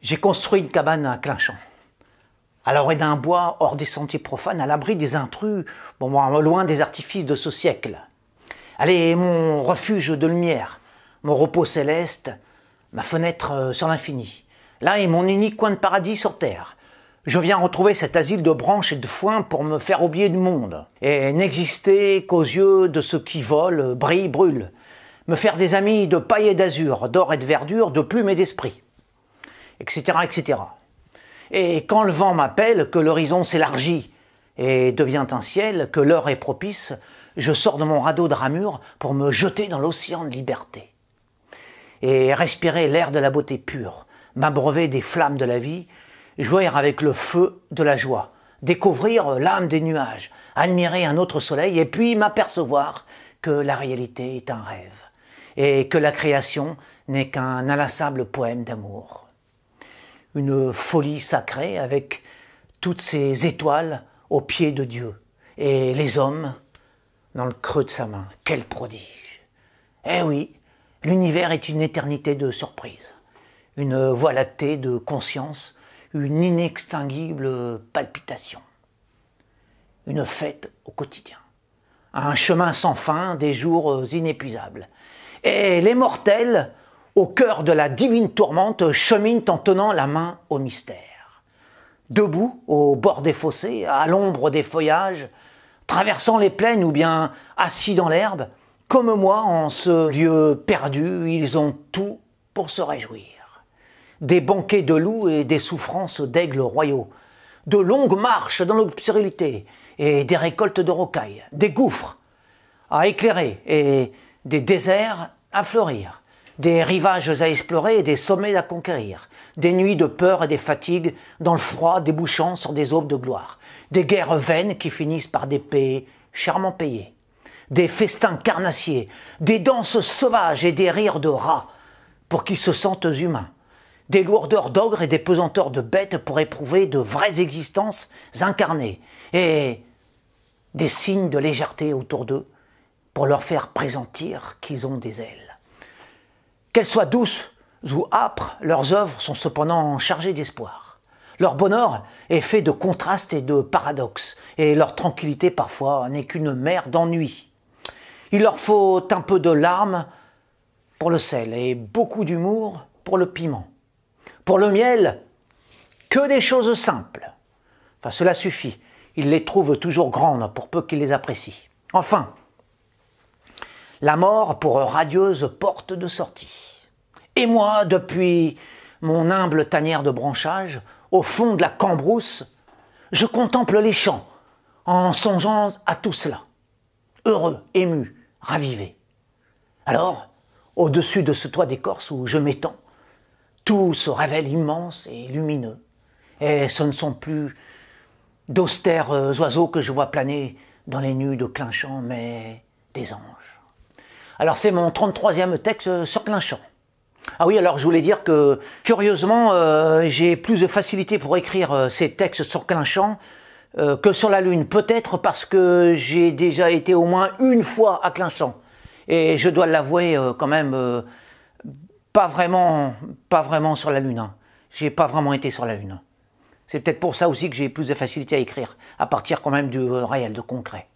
J'ai construit une cabane à Clinchamp, à l'orée d'un bois, hors des sentiers profanes, à l'abri des intrus, loin des artifices de ce siècle. Allez, mon refuge de lumière, mon repos céleste, ma fenêtre euh, sur l'infini. Là est mon unique coin de paradis sur terre. Je viens retrouver cet asile de branches et de foin pour me faire oublier du monde, et n'exister qu'aux yeux de ceux qui volent, brillent, brûlent, me faire des amis de paille et d'azur, d'or et de verdure, de plumes et d'esprit etc., etc. Et quand le vent m'appelle, que l'horizon s'élargit et devient un ciel, que l'heure est propice, je sors de mon radeau de ramure pour me jeter dans l'océan de liberté et respirer l'air de la beauté pure, m'abreuver des flammes de la vie, jouer avec le feu de la joie, découvrir l'âme des nuages, admirer un autre soleil et puis m'apercevoir que la réalité est un rêve et que la création n'est qu'un inlassable poème d'amour une folie sacrée avec toutes ces étoiles aux pieds de Dieu et les hommes dans le creux de sa main. Quel prodige Eh oui, l'univers est une éternité de surprises, une voie lactée de conscience, une inextinguible palpitation, une fête au quotidien, un chemin sans fin, des jours inépuisables. Et les mortels au cœur de la divine tourmente, cheminent en tenant la main au mystère. Debout, au bord des fossés, à l'ombre des feuillages, traversant les plaines ou bien assis dans l'herbe, comme moi en ce lieu perdu, ils ont tout pour se réjouir. Des banquets de loups et des souffrances d'aigles royaux, de longues marches dans l'obscurité et des récoltes de rocailles, des gouffres à éclairer et des déserts à fleurir, des rivages à explorer et des sommets à conquérir, des nuits de peur et des fatigues dans le froid débouchant sur des aubes de gloire, des guerres vaines qui finissent par des paix charmant payés, des festins carnassiers, des danses sauvages et des rires de rats pour qu'ils se sentent humains, des lourdeurs d'ogres et des pesanteurs de bêtes pour éprouver de vraies existences incarnées, et des signes de légèreté autour d'eux pour leur faire pressentir qu'ils ont des ailes. Qu'elles soient douces ou âpres, leurs œuvres sont cependant chargées d'espoir. Leur bonheur est fait de contrastes et de paradoxes, et leur tranquillité parfois n'est qu'une mer d'ennui. Il leur faut un peu de larmes pour le sel et beaucoup d'humour pour le piment. Pour le miel, que des choses simples. Enfin, cela suffit. Ils les trouvent toujours grandes pour peu qu'ils les apprécient. Enfin, la mort pour radieuse porte de sortie. Et moi, depuis mon humble tanière de branchage, au fond de la cambrousse, je contemple les champs en songeant à tout cela, heureux, ému, ravivé. Alors, au-dessus de ce toit d'écorce où je m'étends, tout se révèle immense et lumineux, et ce ne sont plus d'austères oiseaux que je vois planer dans les nues de clinchants, mais des anges. Alors c'est mon 33e texte euh, sur Clinchamp. Ah oui, alors je voulais dire que curieusement, euh, j'ai plus de facilité pour écrire euh, ces textes sur Clinchamp que sur la Lune. Peut-être parce que j'ai déjà été au moins une fois à Clinchamp. Et je dois l'avouer quand même, pas vraiment, pas vraiment sur la Lune. Hein. J'ai pas vraiment été sur la Lune. C'est peut-être pour ça aussi que j'ai plus de facilité à écrire, à partir quand même du réel, de concret.